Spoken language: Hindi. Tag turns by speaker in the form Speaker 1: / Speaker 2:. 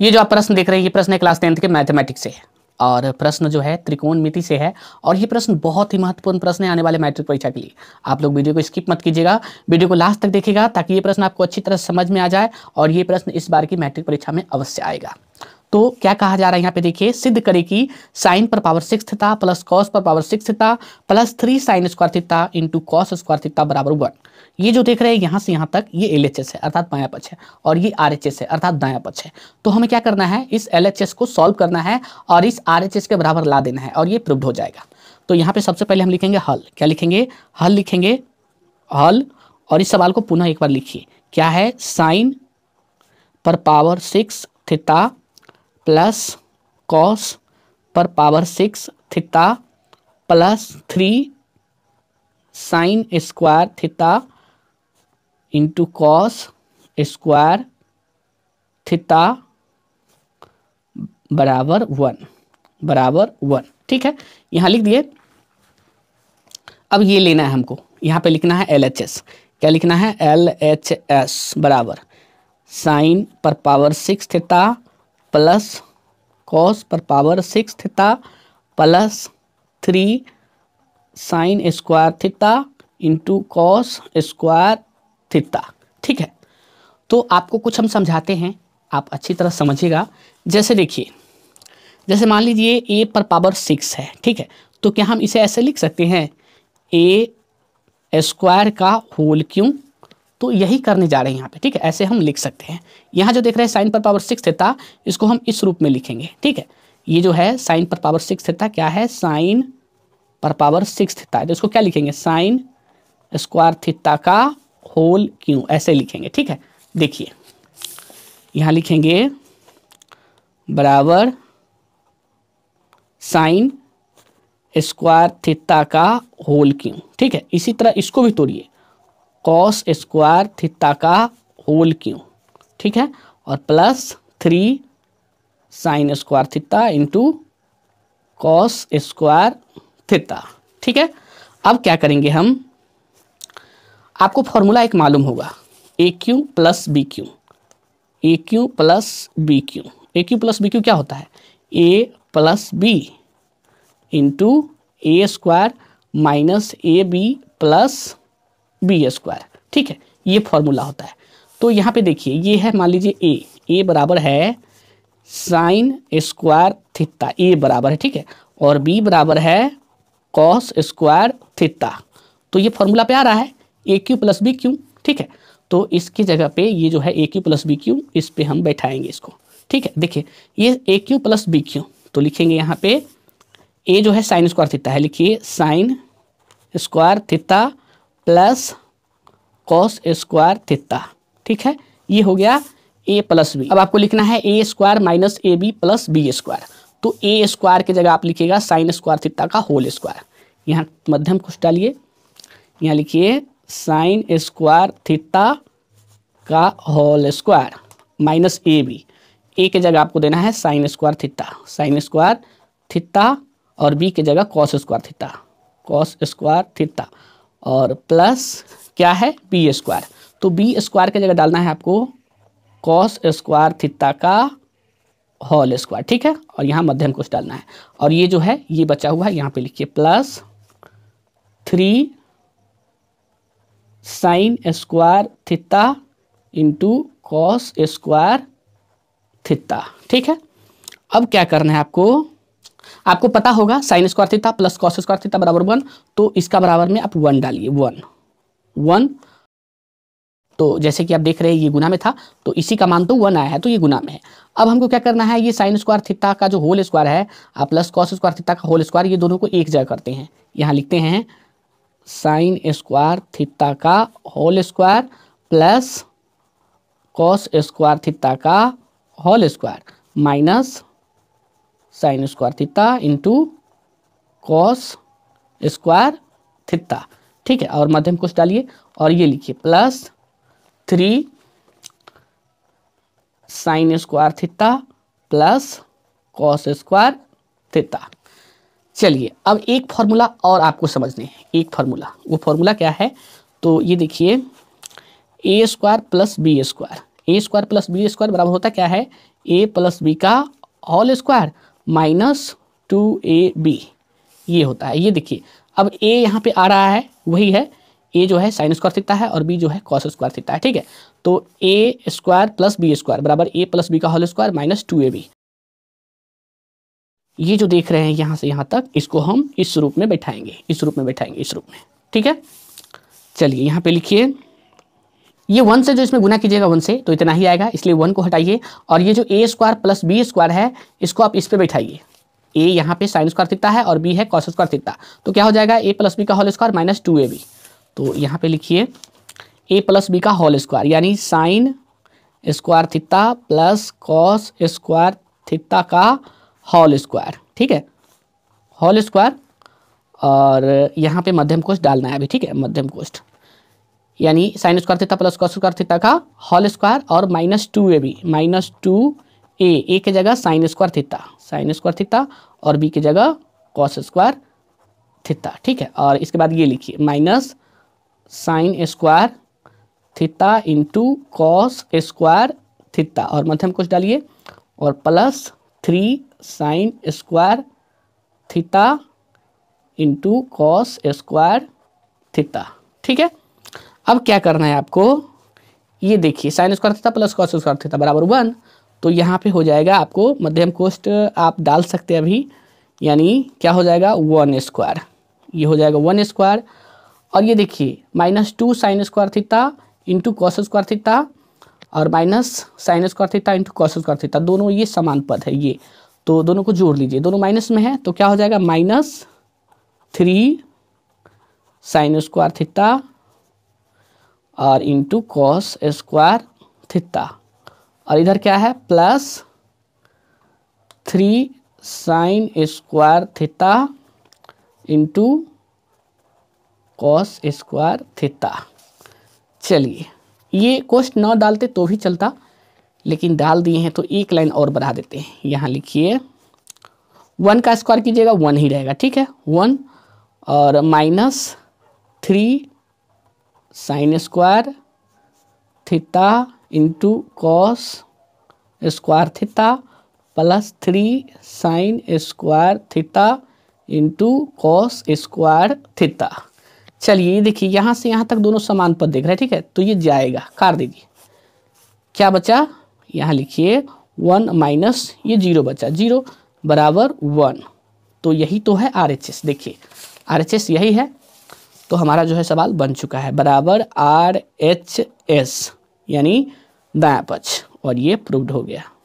Speaker 1: ये जो आप प्रश्न देख रहे हैं ये प्रश्न है क्लास टेंथ के मैथमेटिक्स से है और प्रश्न जो है त्रिकोण मिति से है और ये प्रश्न बहुत ही महत्वपूर्ण प्रश्न है आने वाले मैट्रिक परीक्षा के लिए आप लोग वीडियो को स्किप मत कीजिएगा वीडियो को लास्ट तक देखिएगा ताकि ये प्रश्न आपको अच्छी तरह समझ में आ जाए और ये प्रश्न इस बार की मैट्रिक परीक्षा में अवश्य आएगा तो क्या कहा जा रहा है यहाँ पे देखिए सिद्ध करें कि साइन पर power six theta plus cos पर power six theta plus three sine square theta into cos square theta बराबर वन ये जो देख रहे हैं यहाँ से यहाँ तक ये एल एच एस है अर्थात बाया पक्ष है और ये आर एच एस है अर्थात दाया पक्ष है तो हमें क्या करना है इस एल एच एस को सॉल्व करना है और इस आर एच एस के बराबर ला देना है और ये प्रूव्ड हो जाएगा तो यहाँ पे सबसे पहले हम लिखेंगे हल क्या लिखेंगे हल लिखेंगे हल और इस सवाल को पुनः एक बार लिखिए क्या है साइन पर power six theta plus cos पर power six theta plus three sine square theta into cos square theta बराबर वन बराबर वन ठीक है यहाँ लिख दिए अब ये लेना है हमको यहाँ पे लिखना है एल एच एस क्या लिखना है एल एच एस बराबर साइन पर power six theta plus cos पर power six theta plus three sine square theta into cos square theta ठीक है तो आपको कुछ हम समझाते हैं आप अच्छी तरह समझिएगा जैसे देखिए जैसे मान लीजिए ए पर पावर सिक्स है ठीक है तो क्या हम इसे ऐसे लिख सकते हैं ए स्क्वायर का होल क्यूब तो यही करने जा रहे हैं यहाँ पे ठीक है ऐसे हम लिख सकते हैं यहाँ जो देख रहे हैं साइन पर पावर सिक्स थेता इसको हम इस रूप में लिखेंगे ठीक है ये जो है साइन पर पावर सिक्स थेता क्या है साइन पर पावर सिक्स थेता तो इसको क्या लिखेंगे साइन स्क्वायर थीटा का होल क्यू ऐसे लिखेंगे ठीक है देखिए यहाँ लिखेंगे बराबर साइन स्क्वायर थीटा का होल क्यू ठीक है इसी तरह इसको भी तोड़िए कॉस स्क्वायर थीटा का होल क्यू ठीक है और plus three sine square theta into cos square theta ठीक है अब क्या करेंगे हम आपको फॉर्मूला एक मालूम होगा a cube plus b cube a cube plus b cube a cube plus b cube क्या होता है a plus b into a square minus a b plus b square ठीक है ये फॉर्मूला होता है तो यहाँ पे देखिए ये है मान लीजिए ए ए बराबर है साइन स्क्वायर थिता ए बराबर है ठीक है और बी बराबर है कॉस स्क्वायर थिता तो ये फॉर्मूला पे आ रहा है a cube plus b cube ठीक है तो इसकी जगह पे ये जो है a cube plus b cube इस पर हम बैठाएंगे इसको ठीक है देखिए ये a cube plus b cube तो लिखेंगे यहाँ पे ए जो है साइन स्क्वायर थिता है लिखिए sine square theta plus cos square theta ठीक है ये हो गया ए प्लस बी अब आपको लिखना है a square minus a b plus b square तो ए स्क्वायर की जगह आप लिखिएगा साइन स्क्वायर थीटा का होल स्क्वायर यहाँ मध्यम कुछ डालिए यहाँ लिखिए साइन स्क्वायर थीटा का whole square minus a b a की जगह आपको देना है sine square theta sine square theta और बी की जगह cos square theta cos square theta और प्लस क्या है बी स्क्वायर तो बी स्क्वायर की जगह डालना है आपको कॉस स्क्वायर थीटा का होल स्क्वायर ठीक है और यहाँ मध्यम कुछ डालना है और ये जो है ये बचा हुआ है यहाँ पे लिखिए plus three sine square theta into cos square theta ठीक है अब क्या करना है आपको आपको पता होगा sine square theta plus cos square theta बराबर वन तो इसका बराबर में आप वन डालिए वन वन तो जैसे कि आप देख रहे हैं ये गुना में था तो इसी का मान तो वन आया है तो ये गुना में है अब हमको क्या करना है ये साइन स्क्वायर थीटा का जो होल स्क्वायर है आप प्लस कॉस स्क्वायर थीटा का होल स्क्वायर ये दोनों को एक जगह करते हैं यहाँ लिखते हैं साइन स्क्वायर थीटा का whole square plus cos square theta का whole square minus sine square theta into cos square theta ठीक है और मध्यम कोष डालिए और ये लिखिए plus three sine square theta plus cos square theta चलिए अब एक फॉर्मूला और आपको समझने हैं एक फार्मूला वो फार्मूला क्या है तो ये देखिए a square plus b square a square plus b square बराबर होता क्या है ए प्लस बी का होल स्क्वायर माइनस टू ए बी ये होता है ये देखिए अब ए यहाँ पे आ रहा है वही है ए जो है साइन स्क्वायर थीटा है और बी जो है कॉस स्क्वायर थीटा है ठीक है तो a square plus b square बराबर ए प्लस बी का होल स्क्वायर माइनस टू ए बी ये जो देख रहे हैं यहाँ से यहाँ तक इसको हम इस रूप में बैठाएंगे इस रूप में बैठाएंगे इस रूप में ठीक है चलिए यहाँ पे लिखिए ये वन से जो इसमें गुना कीजिएगा वन से तो इतना ही आएगा इसलिए वन को हटाइए और ये जो a square plus b square है इसको आप इस पर बैठाइए ए यहाँ पे साइन स्क्वायर थिकता है और बी है कॉस स्क्वायर थिकता तो क्या हो जाएगा ए प्लस बी का होल स्क्वायर माइनस टू ए बी तो यहाँ पे लिखिए ए प्लस बी का होल स्क्वायर यानी साइन स्क्वायर थिकता प्लस कॉस स्क्वायर थिकता का होल स्क्वायर ठीक है होल स्क्वायर और यहाँ पे मध्यम कोष्ठ डालना है अभी ठीक है मध्यम कोष्ठ यानी sine square theta plus cos square theta का होल स्क्वायर और minus two A b minus two a a के जगह sine square theta sine square theta और बी की जगह कॉस स्क्वायर थीटा ठीक है और इसके बाद ये लिखिए minus sine square theta into cos square theta और मध्यम कुछ डालिए और plus three sine square theta into cos square theta ठीक है अब क्या करना है आपको ये देखिए sine square theta plus cos square theta बराबर वन तो यहाँ पे हो जाएगा आपको मध्यम कोष्ट आप डाल सकते हैं अभी यानी क्या हो जाएगा वन स्क्वायर ये हो जाएगा वन स्क्वायर और ये देखिए minus two sine square theta into cos square theta और minus sine square theta into cos square theta दोनों ये समान पद है ये तो दोनों को जोड़ लीजिए दोनों माइनस में है तो क्या हो जाएगा minus three sine square theta और इंटू कॉस स्क्वायर थीटा और इधर क्या है plus three sine square theta into cos square theta चलिए ये कोस्ट न डालते तो भी चलता लेकिन डाल दिए हैं तो एक लाइन और बढ़ा देते हैं यहाँ लिखिए वन का स्क्वायर कीजिएगा वन ही रहेगा ठीक है वन और minus three sine square theta into cos square theta plus three sine square theta into cos square theta चलिए देखिए यहाँ से यहाँ तक दोनों समान पद देख रहे हैं ठीक है तो ये जाएगा कर दीजिए क्या बचा यहाँ लिखिए वन माइनस ये जीरो बचा जीरो बराबर वन तो यही तो है आर एच एस देखिए आर एच एस यही है तो हमारा जो है सवाल बन चुका है बराबर आर एच एस यानी दाया पक्ष और ये प्रूव्ड हो गया